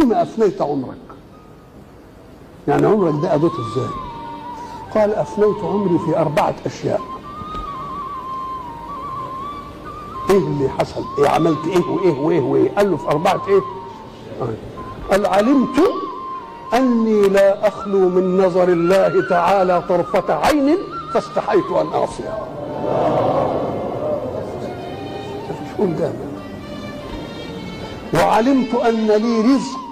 فيما أفنيت عمرك يعني عمرك ده أديته إزاي قال أفنيت عمري في أربعة أشياء إيه اللي حصل إيه عملت إيه وإيه وإيه وإيه قال له في أربعة إيه قال علمت أني لا أخلو من نظر الله تعالى طرفة عين فاستحيت أن أعصيها وعلمت أن لي رزق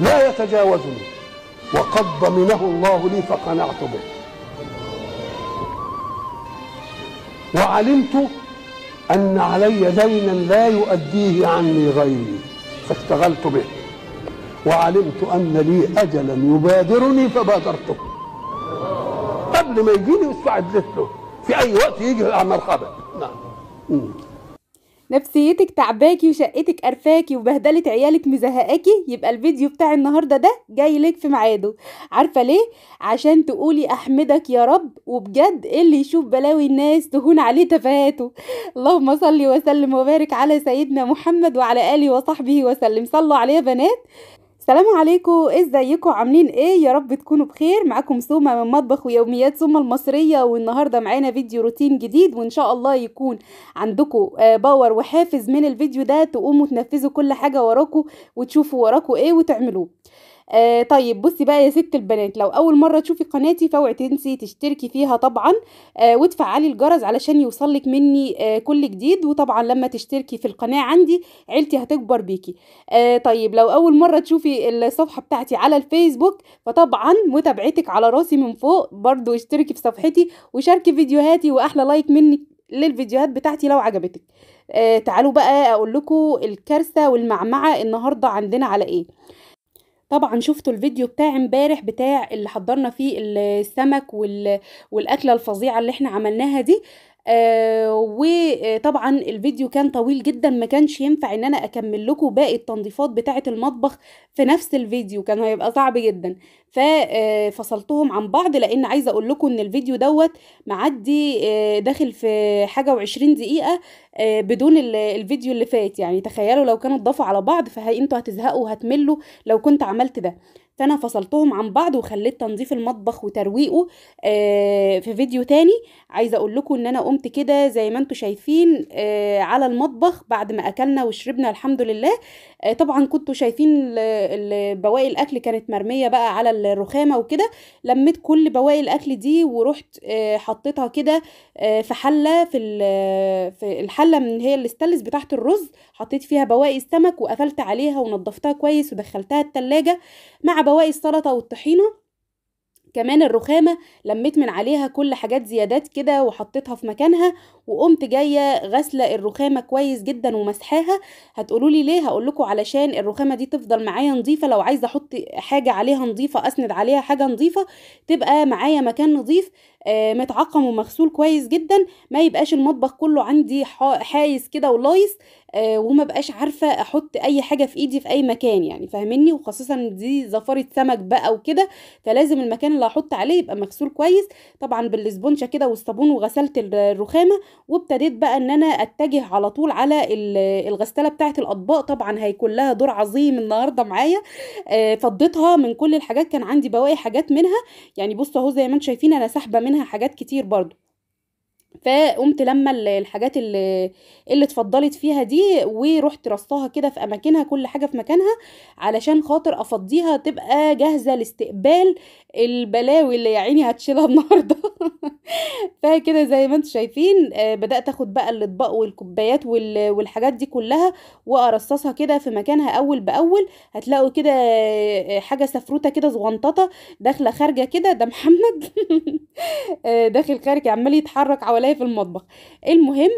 لا يتجاوزني وقد ضمنه الله لي فقنعت به وعلمت أن علي دينا لا يؤديه عني غيري فاشتغلت به وعلمت أن لي أجلا يبادرني فبادرته قبل ما يجيني واستعد له في أي وقت يجي على المرحبا نعم نفسيتك تعباكي وشقتك قرفاكي وبهدله عيالك مزهقاكي يبقى الفيديو بتاع النهارده ده جاي لك في ميعاده عارفه ليه عشان تقولي احمدك يا رب وبجد اللي يشوف بلاوي الناس تهون عليه تفاهاته اللهم صل وسلم وبارك على سيدنا محمد وعلى اله وصحبه وسلم صلوا عليه يا بنات السلام عليكم ازيكم عاملين ايه يا رب تكونوا بخير معاكم سومه من مطبخ ويوميات سومه المصريه والنهارده معانا فيديو روتين جديد وان شاء الله يكون عندكم آه، باور وحافز من الفيديو ده تقوموا تنفذوا كل حاجه وراكم وتشوفوا وراكم ايه وتعملوه آه طيب بصي بقى يا ست البنات لو اول مره تشوفي قناتي فاوعي تنسي تشتركي فيها طبعا آه وتفعلي الجرس علشان يوصلك مني آه كل جديد وطبعا لما تشتركي في القناه عندي عيلتي هتكبر بيكي آه طيب لو اول مره تشوفي الصفحه بتاعتي على الفيسبوك فطبعا متابعتك على راسي من فوق برضو اشتركي في صفحتي وشاركي فيديوهاتي واحلى لايك منك للفيديوهات بتاعتي لو عجبتك آه تعالوا بقى اقول لكم الكارثه والمعمعه النهارده عندنا على ايه طبعا شفتوا الفيديو بتاع امبارح بتاع اللي حضرنا فيه السمك والاكله الفظيعه اللي احنا عملناها دي آه وطبعا الفيديو كان طويل جدا ما كانش ينفع ان انا اكمل لكم باقي التنظيفات بتاعه المطبخ في نفس الفيديو كان هيبقى صعب جدا ففصلتهم آه، عن بعض لان عايزه اقول لكم ان الفيديو دوت معدي آه، داخل في حاجه وعشرين دقيقه آه، بدون الفيديو اللي فات يعني تخيلوا لو كانوا اتضافوا على بعض فانتوا هتزهقوا وهتملوا لو كنت عملت ده فانا فصلتهم عن بعض وخليت تنظيف المطبخ وترويقه آه، في فيديو تاني عايزه اقول لكم ان انا قمت كده زي ما انتم شايفين آه، على المطبخ بعد ما اكلنا وشربنا الحمد لله آه، طبعا كنتوا شايفين بواقي الاكل كانت مرميه بقى على الرخامه وكده لميت كل بواقي الاكل دي ورحت حطيتها كده في حله في في الحله من هي الاستلس بتاعت الرز حطيت فيها بواقي السمك وقفلت عليها ونضفتها كويس ودخلتها التلاجة مع بواقي السلطة والطحينة كمان الرخامة لميت من عليها كل حاجات زيادات كده وحطيتها في مكانها وقمت جايه غاسله الرخامه كويس جدا ومسحاها هتقولولي ليه هقولكوا علشان الرخامه دي تفضل معايا نظيفه لو عايزه احط حاجه عليها نظيفه اسند عليها حاجه نظيفه تبقى معايا مكان نظيف آه، متعقم ومغسول كويس جدا ما يبقاش المطبخ كله عندي حايس كده ولايص آه، وما بقاش عارفه احط اي حاجه في ايدي في اي مكان يعني فاهمني وخصوصا دي زفاره سمك بقى وكده فلازم المكان اللي هحط عليه يبقى مغسول كويس طبعا بالاسبونشه كده والصابون وغسلت الرخامه وابتديت بقى ان انا اتجه على طول على الغساله بتاعه الاطباق طبعا هيكون لها دور عظيم النهارده معايا آه، فضيتها من كل الحاجات كان عندي بواقي حاجات منها يعني بصوا اهو زي ما انتم شايفين انا سحبه منها حاجات كتير برضو فقمت لما الحاجات اللي اللي اتفضلت فيها دي ورحت رصاها كده في اماكنها كل حاجه في مكانها علشان خاطر افضيها تبقى جاهزه لاستقبال البلاوي اللي يا عيني هتشيلها النهارده فكده زي ما انتم شايفين آه، بدات اخد بقى الاطباق والكوبايات والحاجات دي كلها وارصصها كده في مكانها اول باول هتلاقوا كده آه، حاجه سفروته كده صغنططه داخله خارجه كده ده محمد آه، داخل خارج عمال يتحرك ولا هي في المطبخ المهم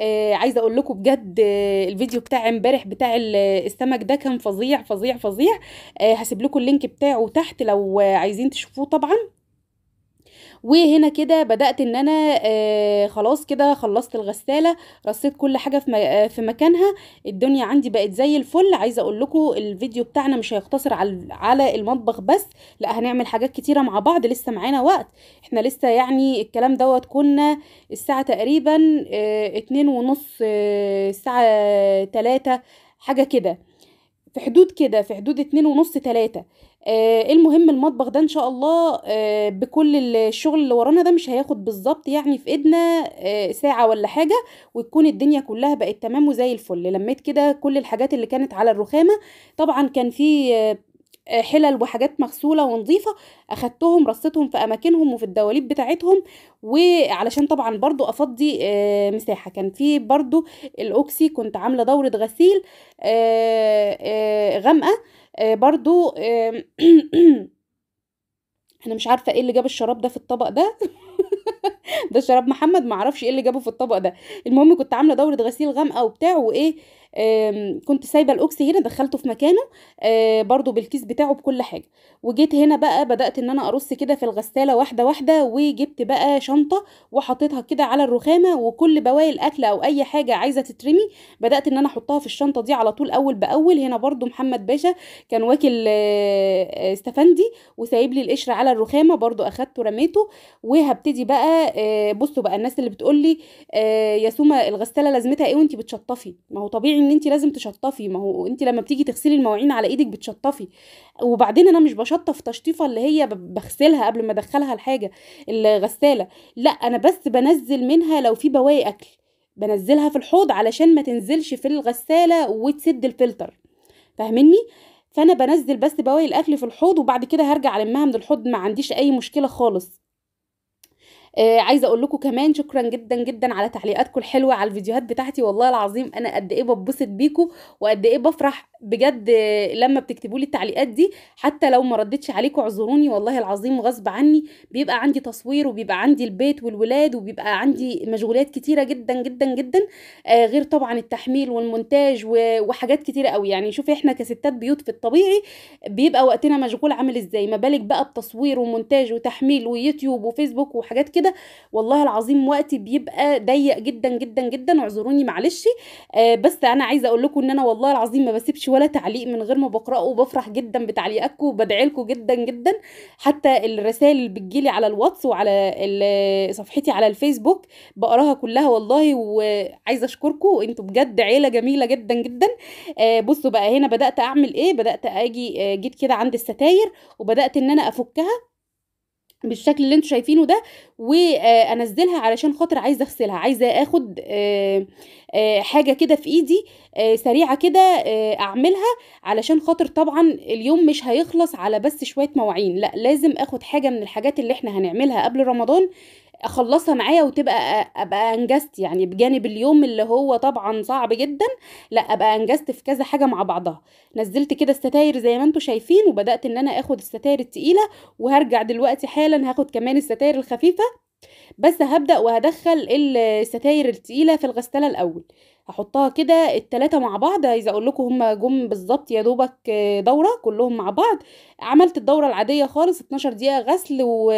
آه عايزه اقول لكم بجد آه الفيديو بتاع امبارح بتاع السمك ده كان فظيع فظيع فظيع آه هسيب لكم اللينك بتاعه تحت لو آه عايزين تشوفوه طبعا وهنا كده بدات ان انا آه، خلاص كده خلصت الغساله رصيت كل حاجه في آه، في مكانها الدنيا عندي بقت زي الفل عايزه اقول لكم الفيديو بتاعنا مش هيقتصر على على المطبخ بس لا هنعمل حاجات كتيره مع بعض لسه معانا وقت احنا لسه يعني الكلام دوت كنا الساعه تقريبا آه، اتنين ونص الساعه تلاتة حاجه كده في حدود كده في حدود اتنين ونص تلاتة آه المهم المطبخ ده ان شاء الله آه بكل الشغل اللي ورانا ده مش هياخد بالظبط يعني في ايدنا آه ساعة ولا حاجة وتكون الدنيا كلها بقت تمام وزي الفل لميت كده كل الحاجات اللي كانت على الرخامة طبعا كان في آه آه، حلل وحاجات مغسوله ونظيفه اخدتهم رصيتهم في اماكنهم وفي الدواليب بتاعتهم وعلشان طبعا برضو افضي آه، مساحه كان في برضو الاوكسي كنت عامله دوره غسيل آه، غامقه برضو انا مش عارفه ايه اللي جاب الشراب ده في الطبق ده ده شراب محمد معرفش ايه اللي جابه في الطبق ده المهم كنت عامله دوره غسيل غامقه وبتاع وايه كنت سايبه الاوكسي هنا دخلته في مكانه آه، برده بالكيس بتاعه بكل حاجه وجيت هنا بقى بدات ان انا ارص كده في الغساله واحده واحده وجبت بقى شنطه وحطيتها كده على الرخامه وكل بواقي الاكل او اي حاجه عايزه تترمي بدات ان انا احطها في الشنطه دي على طول اول باول هنا برده محمد باشا كان واكل آه، آه، استفندي وسايب لي القشره على الرخامه برده اخدته رميته وهبتدي بقى بصوا بقى الناس اللي بتقول لي يا سوما الغساله لازمتها ايه وانت بتشطفي ما هو طبيعي طبيعي ان انت لازم تشطفي ما هو انت لما بتيجي تغسلي المواعين على ايدك بتشطفي وبعدين انا مش بشطف تشطيفه اللي هي بغسلها قبل ما ادخلها الحاجه الغساله لا انا بس بنزل منها لو في بواقي اكل بنزلها في الحوض علشان ما تنزلش في الغساله وتسد الفلتر فاهمني فانا بنزل بس بواقي الاكل في الحوض وبعد كده هرجع المها من الحوض ما عنديش اي مشكله خالص آه عايزه اقول لكم كمان شكرا جدا جدا على تعليقاتكم الحلوه على الفيديوهات بتاعتي والله العظيم انا قد ايه ببسط بيكم وقد ايه بفرح بجد لما بتكتبوا لي التعليقات دي حتى لو ما ردتش عليكم اعذروني والله العظيم غصب عني بيبقى عندي تصوير وبيبقى عندي البيت والولاد وبيبقى عندي مشغوليات كتيره جدا جدا جدا آه غير طبعا التحميل والمونتاج وحاجات كتيره قوي يعني شوفي احنا كستات بيوت في الطبيعي بيبقى وقتنا مشغول عامل ازاي ما بالك بقى بتصوير ومونتاج وتحميل ويوتيوب وفيسبوك وحاجات كده والله العظيم وقتي بيبقى ضيق جدا جدا جدا اعذروني معلش آه بس انا عايزه اقول لكم ان انا والله العظيم ما بسيبش ولا تعليق من غير ما بقراه وبفرح جدا بتعليقاتكم وبدعي لكم جدا جدا حتى الرسائل اللي بتجيلي على الواتس وعلى صفحتي على الفيسبوك بقراها كلها والله وعايزه اشكركم انتوا بجد عيله جميله جدا جدا آه، بصوا بقى هنا بدات اعمل ايه بدات اجي آه، جيت كده عند الستاير وبدات ان انا افكها بالشكل اللي انتوا شايفينه ده وانزلها علشان خاطر عايزه اغسلها عايزه اخد آه آه، حاجه كده في ايدي آه، سريعه كده آه، اعملها علشان خاطر طبعا اليوم مش هيخلص على بس شويه مواعين لا لازم اخد حاجه من الحاجات اللي احنا هنعملها قبل رمضان اخلصها معايا وتبقى ابقى انجزت يعني بجانب اليوم اللي هو طبعا صعب جدا لا ابقى انجزت في كذا حاجه مع بعضها نزلت كده الستاير زي ما انتم شايفين وبدات ان انا اخد الستاير التقيله وهرجع دلوقتي حالا هاخد كمان الستاير الخفيفه بس هبدأ وهدخل الستاير التقيلة في الغسالة الأول هحطها كده التلاتة مع بعض عايزة اقول لكم هما جم بالظبط يا دوبك دورة كلهم مع بعض عملت الدورة العادية خالص 12 دقيقة غسل و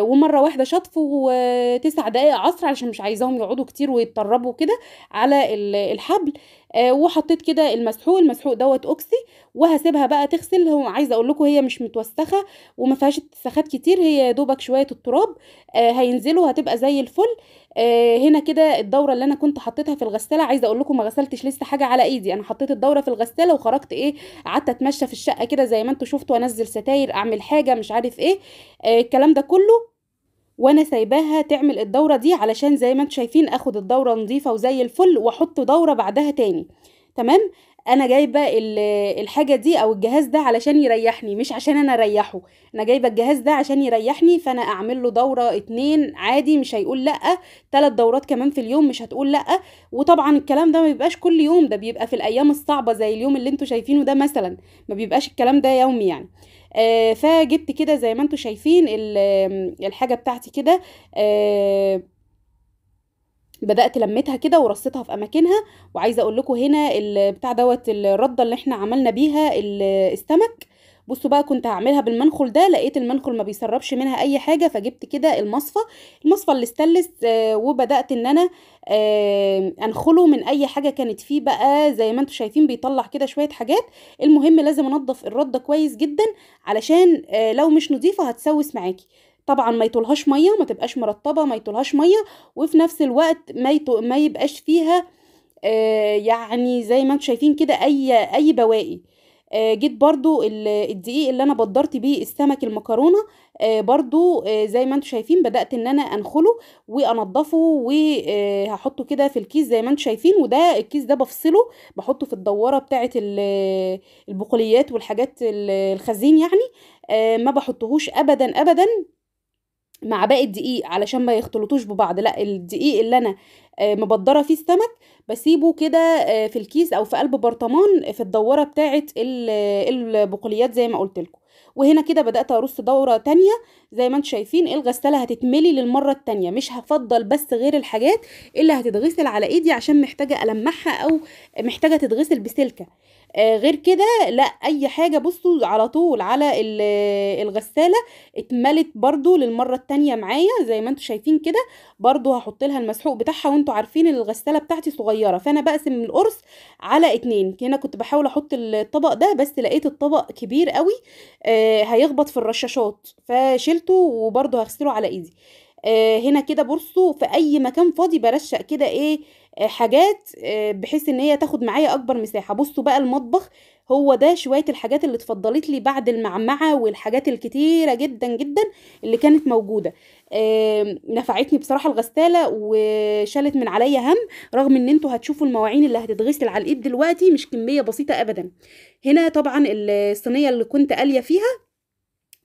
ومره واحده شطف وتسع دقائق عصر علشان مش عايزاهم يقعدوا كتير ويتطربوا كده على الحبل آه، وحطيت كده المسحوق المسحوق دوت اوكسي وهسيبها بقى تغسل هو عايزه اقول لكم هي مش متوسخه وما فيهاش اتساخات كتير هي دوبك شويه التراب آه هينزلوا هتبقى زي الفل آه هنا كده الدوره اللي انا كنت حطيتها في الغساله عايزه اقول لكم ما غسلتش لسه حاجه على ايدي انا حطيت الدوره في الغساله وخرجت ايه قعدت اتمشى في الشقه كده زي ما انتم شفتوا انزل ستاير اعمل حاجه مش عارف ايه آه الكلام ده كله وانا سايباها تعمل الدوره دي علشان زي ما انتوا شايفين اخد الدوره نظيفه وزي الفل واحط دوره بعدها تاني تمام انا جايبه الحاجه دي او الجهاز ده علشان يريحني مش عشان انا اريحه انا جايبه الجهاز ده عشان يريحني فانا اعمل له دوره اتنين عادي مش هيقول لا تلات دورات كمان في اليوم مش هتقول لا وطبعا الكلام ده ما بيبقاش كل يوم ده بيبقى في الايام الصعبه زي اليوم اللي انتوا شايفينه ده مثلا ما بيبقاش الكلام ده يومي يعني آه، فجبت كده زي ما انتم شايفين الحاجة بتاعتي كده آه، بدات لميتها كده ورصتها في اماكنها وعايزه اقول لكم هنا البتاع دوت الرده اللي احنا عملنا بيها السمك بصوا بقى كنت هعملها بالمنخل ده لقيت المنخل ما بيسربش منها اي حاجه فجبت كده المصفى المصفى اللي استلس آه، وبدات ان انا آه، انخله من اي حاجه كانت فيه بقى زي ما انتم شايفين بيطلع كده شويه حاجات المهم لازم انضف الرده كويس جدا علشان آه، لو مش نظيفه هتسوس معاكي طبعا ما يطولهاش ميه ما تبقاش مرطبه ما يطولهاش ميه وفي نفس الوقت ما, ما يبقاش فيها يعني زي ما انتم شايفين كده اي اي بواقي آه، جيت برضو الدقيق اللي انا بدرت بيه السمك المكرونه آه، برضو آه، زي ما انتم شايفين بدات ان انا انخله وانضفه وهحطه كده في الكيس زي ما انتم شايفين وده الكيس ده بفصله بحطه في الدواره بتاعه البقوليات والحاجات الخزين يعني ما بحطهوش ابدا ابدا مع باقي الدقيق علشان ما يختلطوش ببعض لا الدقيق اللي انا آه، مبدره فيه السمك بسيبه كده آه، في الكيس او في قلب برطمان في الدوره بتاعه آه، البقوليات زي ما قلت لكم وهنا كده بدات ارص دوره تانية زي ما انتم شايفين الغساله هتتملي للمره التانية مش هفضل بس غير الحاجات اللي هتتغسل على ايدي عشان محتاجه المعها او محتاجه تتغسل بسلكه آه، غير كده لا اي حاجه بصوا على طول على آه، الغساله اتملت برضو للمره التانية معايا زي ما انتم شايفين كده برضو هحط لها المسحوق بتاعها وانتم عارفين الغساله بتاعتي صغيره فانا بقسم القرص على اتنين هنا كنت بحاول احط الطبق ده بس لقيت الطبق كبير قوي آه، هيخبط في الرشاشات فشلته وبرضو هغسله على ايدي آه، هنا كده برصه في اي مكان فاضي برشق كده ايه آه، حاجات آه، بحيث ان هي تاخد معايا اكبر مساحه بصوا بقى المطبخ هو ده شويه الحاجات اللي اتفضلت لي بعد المعمعه والحاجات الكتيره جدا جدا اللي كانت موجوده نفعتني بصراحه الغساله وشالت من عليا هم رغم ان انتوا هتشوفوا المواعين اللي هتتغسل على الايد دلوقتي مش كميه بسيطه ابدا هنا طبعا الصينيه اللي كنت قاليه فيها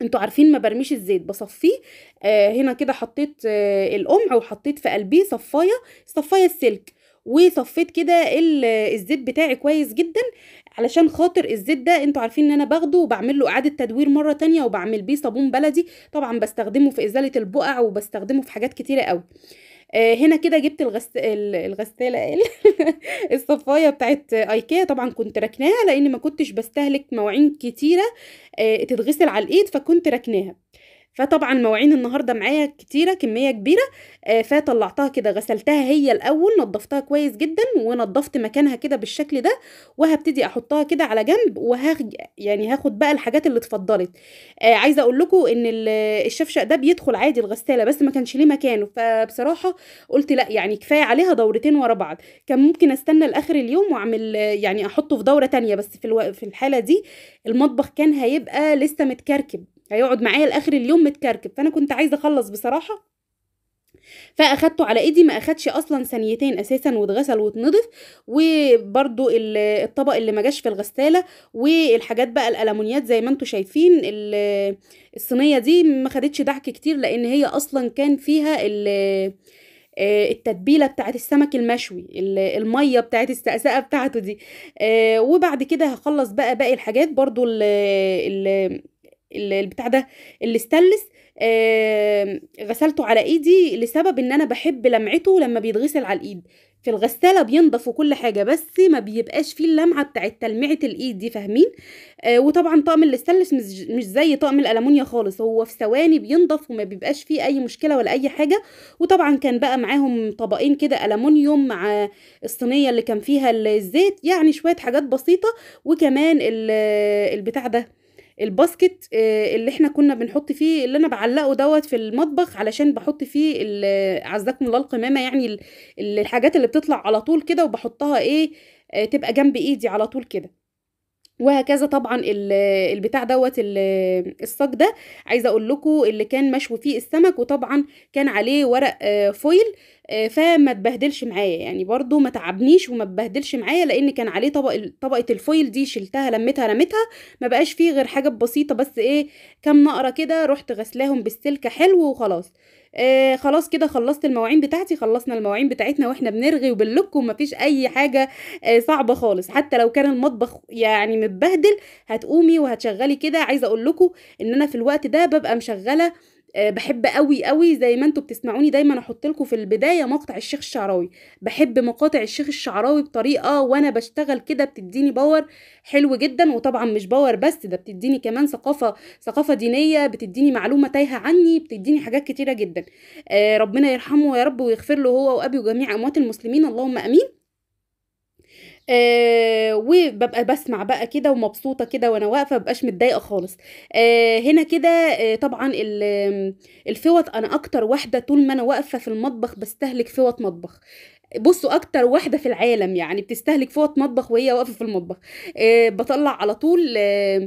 انتوا عارفين ما برميش الزيت بصفيه آه هنا كده حطيت آه القمع وحطيت في قلبيه صفايه صفايه السلك وصفيت كده الزيت بتاعي كويس جدا علشان خاطر الزيت ده انتوا عارفين ان انا باخده وبعمل له اعاده تدوير مره تانية وبعمل بيه صابون بلدي طبعا بستخدمه في ازاله البقع وبستخدمه في حاجات كتيره قوي آه هنا كده جبت الغس... الغسالة الصفاية بتاعت ايكيا طبعا كنت ركناها لان ما كنتش بستهلك مواعين كتيرة آه تتغسل على الايد فكنت ركناها فطبعا مواعين النهارده معايا كتيره كميه كبيره آه، فطلعتها كده غسلتها هي الاول نظفتها كويس جدا ونظفت مكانها كده بالشكل ده وهبتدي احطها كده على جنب وهاخ يعني هاخد بقى الحاجات اللي اتفضلت آه عايزه اقول لكم ان الشفشق ده بيدخل عادي الغساله بس ما كانش ليه مكانه فبصراحه قلت لا يعني كفايه عليها دورتين ورا بعض كان ممكن استنى لاخر اليوم واعمل يعني احطه في دوره تانية بس في الو... في الحاله دي المطبخ كان هيبقى لسه متكركب هيقعد معايا لاخر اليوم متكركب فانا كنت عايزه اخلص بصراحه فاخدته على ايدي ما اخدش اصلا ثانيتين اساسا واتغسل واتنضف وبرده الطبق اللي ما جاش في الغساله والحاجات بقى الالمونيات زي ما انتم شايفين الصينيه دي ما خدتش دعك كتير لان هي اصلا كان فيها آه، التتبيله بتاعت السمك المشوي الميه بتاعت السقسقه بتاعته دي آه، وبعد كده هخلص بقى باقي الحاجات برضو ال البتاع ده الاستلس آه غسلته على ايدي لسبب ان انا بحب لمعته لما بيتغسل على الايد في الغسالة بينضف وكل حاجة بس ما بيبقاش فيه اللمعة بتاعت تلمعة الإيد دي فاهمين آه وطبعا طقم الاستلس مش, زي طقم الألمونيا خالص هو في ثواني بينضف وما بيبقاش فيه أي مشكلة ولا أي حاجة وطبعا كان بقى معاهم طبقين كده ألمونيوم مع الصينية اللي كان فيها الزيت يعني شوية حاجات بسيطة وكمان البتاع ده الباسكت آه، اللي احنا كنا بنحط فيه اللي انا بعلقه دوت في المطبخ علشان بحط فيه عزكم الله القمامه يعني الحاجات اللي بتطلع على طول كده وبحطها ايه آه، تبقى جنب ايدي على طول كده وهكذا طبعا البتاع دوت الصاج ده عايزه اقول لكم اللي كان مشوي فيه السمك وطبعا كان عليه ورق آه، فويل آه، فما تبهدلش معايا يعني برضو ما تعبنيش وما تبهدلش معايا لان كان عليه طبق طبقه الفويل دي شلتها لمتها رميتها ما بقاش فيه غير حاجه بسيطه بس ايه كام نقره كده رحت غسلاهم بالسلكه حلو وخلاص آه خلاص كده خلصت المواعين بتاعتي خلصنا المواعين بتاعتنا واحنا بنرغي وبنلكم مفيش اي حاجه آه صعبه خالص حتى لو كان المطبخ يعني متبهدل هتقومي وهتشغلي كده عايزه اقول لكم ان انا في الوقت ده ببقى مشغله آه، بحب قوي قوي زي ما انتوا بتسمعوني دايما احط لكم في البدايه مقطع الشيخ الشعراوي بحب مقاطع الشيخ الشعراوي بطريقه وانا بشتغل كده بتديني باور حلو جدا وطبعا مش باور بس ده بتديني كمان ثقافه ثقافه دينيه بتديني معلومه تايهه عني بتديني حاجات كتيره جدا آه، ربنا يرحمه يا رب ويغفر له هو وابي وجميع اموات المسلمين اللهم امين آه، وببقى بسمع بقى كده ومبسوطه كده وانا واقفه مبقاش متضايقه خالص آه هنا كده آه طبعا الفوط انا اكتر واحده طول ما انا واقفه في المطبخ بستهلك فوط مطبخ بصوا اكتر واحده في العالم يعني بتستهلك فوط مطبخ وهي واقفه في المطبخ أه بطلع على طول أه,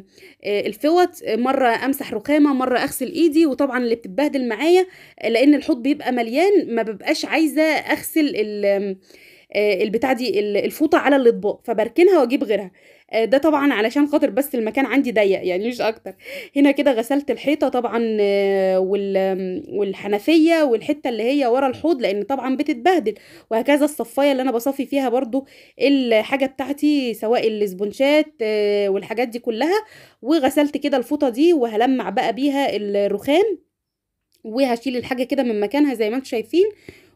آه، الفوط مره امسح رخامه مره اغسل ايدي وطبعا اللي بتتبهدل معايا لان الحوض بيبقى مليان ما ببقاش عايزه اغسل آه، البتاع دي الفوطه على الاطباق فبركنها واجيب غيرها آه، ده طبعا علشان خاطر بس المكان عندي ضيق يعني مش اكتر هنا كده غسلت الحيطه طبعا آه، والحنفيه والحته اللي هي ورا الحوض لان طبعا بتتبهدل وهكذا الصفايه اللي انا بصفي فيها برضو الحاجه بتاعتي سواء الاسبونشات والحاجات دي كلها وغسلت كده الفوطه دي وهلمع بقى بيها الرخام وهشيل الحاجه كده من مكانها زي ما انتم شايفين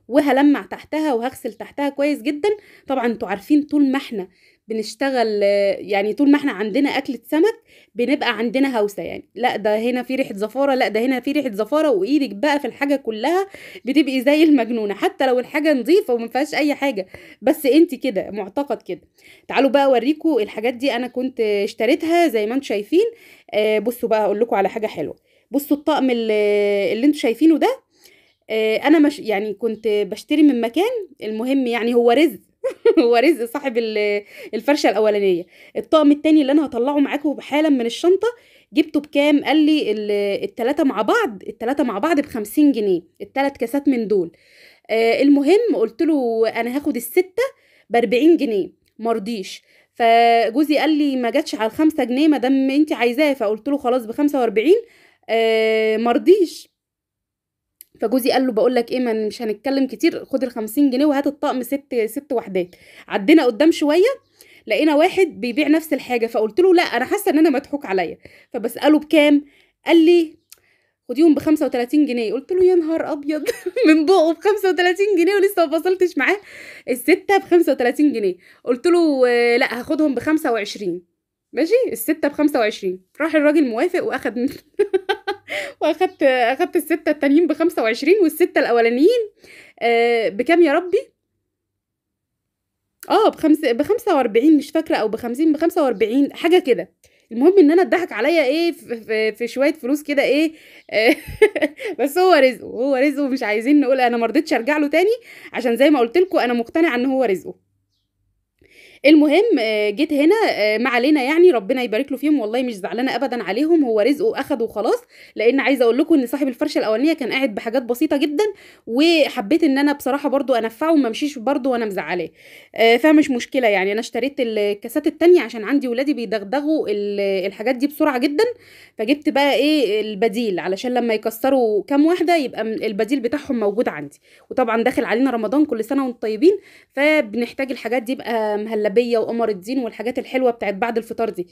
وهلمع تحتها وهغسل تحتها كويس جدا طبعا انتوا عارفين طول ما احنا بنشتغل يعني طول ما احنا عندنا اكله سمك بنبقى عندنا هوسه يعني لا ده هنا في ريحه زفاره لا ده هنا في ريحه زفاره وايدك بقى في الحاجه كلها بتبقي زي المجنونه حتى لو الحاجه نظيفه وما فيهاش اي حاجه بس انت كده معتقد كده تعالوا بقى أوريكوا الحاجات دي انا كنت اشتريتها زي ما انتم شايفين آه، بصوا بقى أقول لكم على حاجه حلوه بصوا الطقم اللي, اللي انتم شايفينه ده آه، انا مش يعني كنت بشتري من مكان المهم يعني هو رزق هو رزق صاحب الفرشه الاولانيه الطقم التاني اللي انا هطلعه معاكم حالا من الشنطه جبته بكام قال لي التلاتة مع بعض التلاتة مع بعض بخمسين جنيه التلات كاسات من دول آه المهم قلت له انا هاخد الستة باربعين جنيه مرضيش فجوزي قال لي ما جاتش على الخمسة جنيه ما دام انت عايزاه فقلت له خلاص بخمسة واربعين آه مرضيش فجوزي قال له بقول لك ايه ما مش هنتكلم كتير خد ال 50 جنيه وهات الطقم ست ست وحدات عدينا قدام شويه لقينا واحد بيبيع نفس الحاجه فقلت له لا انا حاسه ان انا مضحوك عليا فبساله بكام قال لي خديهم ب 35 جنيه قلت له يا نهار ابيض من بقه ب 35 جنيه ولسه ما فصلتش معاه السته ب 35 جنيه قلت له آه، لا هاخدهم ب 25 ماشي السته ب 25 راح الراجل موافق واخد واخدت اخدت الستة التانيين بخمسة وعشرين والستة الاولانيين بكم آه، بكام يا ربي اه بخمسة بخمسة واربعين مش فاكرة او بخمسين بخمسة واربعين حاجة كده المهم ان انا اتضحك عليا ايه في, شويه فلوس كده ايه آه، بس هو رزقه هو رزقه مش عايزين نقول انا مرضتش ارجع له تاني عشان زي ما قلت لكم انا مقتنعه ان هو رزقه المهم آه، جيت هنا آه، ما علينا يعني ربنا يبارك له فيهم والله مش زعلانه ابدا عليهم هو رزقه اخده وخلاص لان عايزه اقول لكم ان صاحب الفرشه الاولانيه كان قاعد بحاجات بسيطه جدا وحبيت ان انا بصراحه برضو انفعه وما امشيش برضو وانا مزعلاه آه، فمش مشكله يعني انا اشتريت الكاسات التانية عشان عندي ولادي بيدغدغوا الحاجات دي بسرعه جدا فجبت بقى ايه البديل علشان لما يكسروا كام واحده يبقى البديل بتاعهم موجود عندي وطبعا داخل علينا رمضان كل سنه وانتم طيبين فبنحتاج الحاجات دي يبقى مهلبه شعبيه وقمر الدين والحاجات الحلوه بتاعت بعد الفطار دي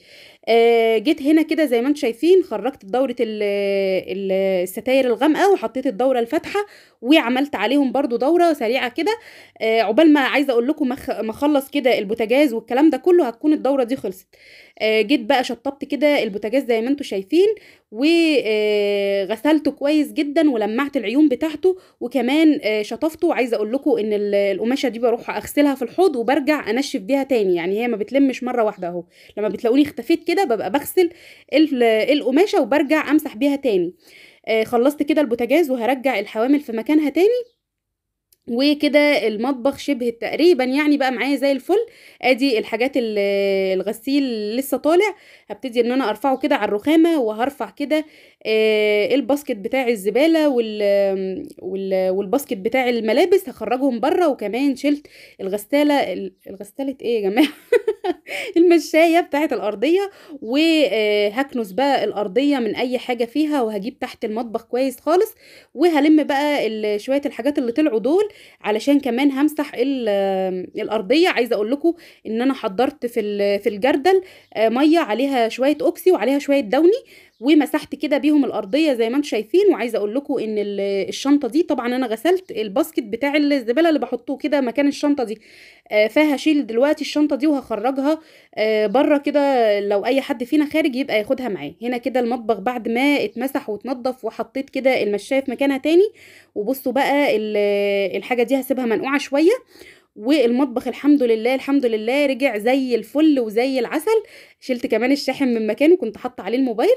آه جيت هنا كده زي ما انتم شايفين خرجت دوره الستاير الغامقه وحطيت الدوره الفاتحه وعملت عليهم برضو دوره سريعه كده آه عقبال ما عايزه اقول لكم ما اخلص كده البوتاجاز والكلام ده كله هتكون الدوره دي خلصت آه، جيت بقى شطبت كده البوتاجاز زي ما انتم شايفين وغسلته آه، كويس جدا ولمعت العيون بتاعته وكمان آه، شطفته وعايزه اقول لكم ان القماشه دي بروح اغسلها في الحوض وبرجع انشف بيها تاني يعني هي ما بتلمش مره واحده اهو لما بتلاقوني اختفيت كده ببقى بغسل القماشه وبرجع امسح بيها تاني خلصت كده البوتاجاز وهرجع الحوامل في مكانها تاني وكده المطبخ شبه تقريبا يعني بقى معايا زي الفل ادي الحاجات الغسيل لسه طالع هبتدي ان انا ارفعه كده على الرخامه وهرفع كده آه، الباسكت بتاع الزباله وال والباسكت بتاع الملابس هخرجهم بره وكمان شلت الغساله الغساله ايه يا جماعه المشايه بتاعه الارضيه وهكنس آه، بقى الارضيه من اي حاجه فيها وهجيب تحت المطبخ كويس خالص وهلم بقى شويه الحاجات اللي طلعوا دول علشان كمان همسح الارضيه عايزه اقول لكم ان انا حضرت في في الجردل آه، ميه عليها عليها شويه اوكسي وعليها شويه دوني ومسحت كده بيهم الارضيه زي ما انتم شايفين وعايزه اقول لكم ان الشنطه دي طبعا انا غسلت الباسكت بتاع الزباله اللي بحطه كده مكان الشنطه دي آه، فهشيل دلوقتي الشنطه دي وهخرجها آه، بره كده لو اي حد فينا خارج يبقى ياخدها معاه هنا كده المطبخ بعد ما اتمسح واتنضف وحطيت كده المشايه في مكانها تاني وبصوا بقى الحاجه دي هسيبها منقوعه شويه والمطبخ الحمد لله الحمد لله رجع زي الفل وزي العسل شلت كمان الشاحن من مكانه كنت حاطه عليه الموبايل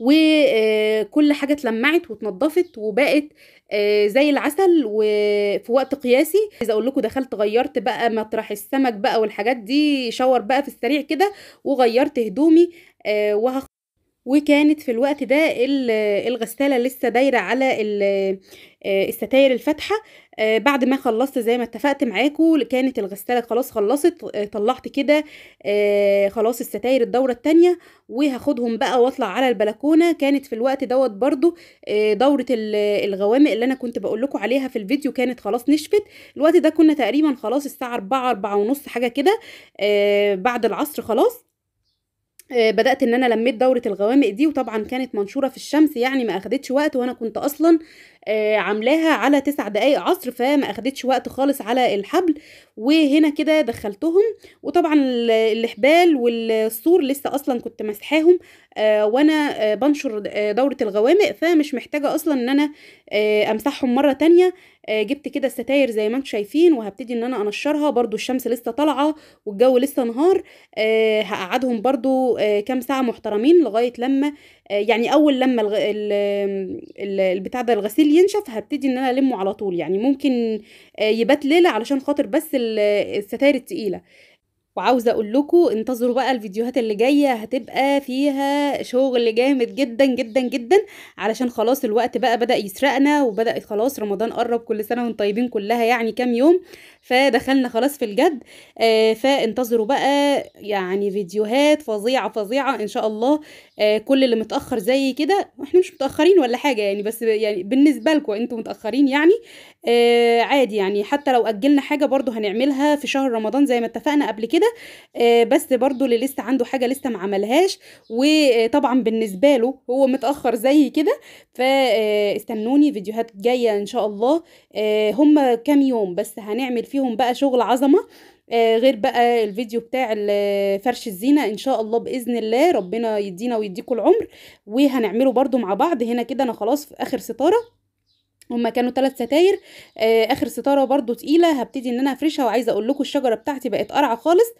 وكل آه، حاجه اتلمعت واتنضفت وبقت آه، زي العسل وفي وقت قياسي عايزه اقول لكم دخلت غيرت بقى مطرح السمك بقى والحاجات دي شاور بقى في السريع كده وغيرت هدومي آه، وهخ وكانت في الوقت ده الغسالة لسه دايرة على آه، الستاير الفاتحة آه، بعد ما خلصت زي ما اتفقت معاكم كانت الغسالة خلاص خلصت آه، طلعت كده خلاص الستاير الدورة التانية وهاخدهم بقى واطلع على البلكونة كانت في الوقت دوت برضو دورة الغوامق اللي انا كنت بقول لكم عليها في الفيديو كانت خلاص نشفت الوقت ده كنا تقريبا خلاص الساعة 4 4 ونص حاجة كده بعد العصر خلاص آه، بدات ان انا لميت دوره الغوامق دي وطبعا كانت منشوره في الشمس يعني ما اخدتش وقت وانا كنت اصلا آه، عاملاها على تسع دقايق عصر فما اخدتش وقت خالص على الحبل وهنا كده دخلتهم وطبعا الحبال والسور لسه اصلا كنت مسحاهم آه، وانا بنشر دوره الغوامق فمش محتاجه اصلا ان انا امسحهم مره تانية آه، جبت كده الستاير زي ما انتم شايفين وهبتدي ان انا انشرها برضو الشمس لسه طالعه والجو لسه نهار آه، هقعدهم برضو آه، كام ساعه محترمين لغايه لما يعني اول لما البتاع ده الغسيل ينشف هبتدي ان انا المه على طول يعني ممكن يبات ليله علشان خاطر بس الستاير التقيله وعاوزه اقول لكم انتظروا بقى الفيديوهات اللي جايه هتبقى فيها شغل جامد جدا جدا جدا علشان خلاص الوقت بقى بدا يسرقنا وبدا خلاص رمضان قرب كل سنه وانتم طيبين كلها يعني كام يوم فدخلنا خلاص في الجد آه فانتظروا بقى يعني فيديوهات فظيعه فظيعه ان شاء الله آه كل اللي متاخر زي كده احنا مش متاخرين ولا حاجه يعني بس يعني بالنسبه لكم انتم متاخرين يعني آه عادي يعني حتى لو اجلنا حاجه برده هنعملها في شهر رمضان زي ما اتفقنا قبل كده آه بس برده اللي لسه عنده حاجه لسه ما عملهاش وطبعا بالنسبه له هو متاخر زي كده فاستنوني آه، فيديوهات جايه ان شاء الله آه هم كام يوم بس هنعمل فيهم بقى شغل عظمه آه، غير بقى الفيديو بتاع آه، فرش الزينة ان شاء الله باذن الله ربنا يدينا ويديكم العمر وهنعمله برضو مع بعض هنا كده انا خلاص في اخر ستارة هما كانوا ثلاث ستاير آه اخر ستاره برضو تقيله هبتدي ان انا افرشها وعايزه اقول لكم الشجره بتاعتي بقت قرعه خالص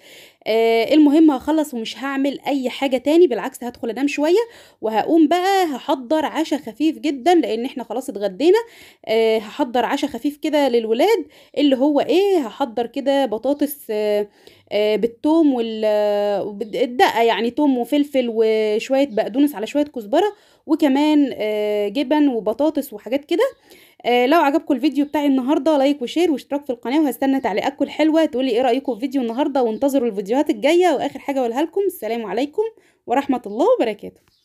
آه المهم هخلص ومش هعمل اي حاجه تاني بالعكس هدخل انام شويه وهقوم بقى هحضر عشاء خفيف جدا لان احنا خلاص اتغدينا آه هحضر عشاء خفيف كده للولاد اللي هو ايه هحضر كده بطاطس آه آه، بالثوم والدقه يعني ثوم وفلفل وشويه بقدونس على شويه كزبره وكمان آه، جبن وبطاطس وحاجات كده آه، لو عجبكم الفيديو بتاعي النهارده لايك وشير واشتراك في القناه وهستنى تعليقاتكم الحلوه تقولي ايه رايكم في فيديو النهارده وانتظروا الفيديوهات الجايه واخر حاجه اقولها لكم السلام عليكم ورحمه الله وبركاته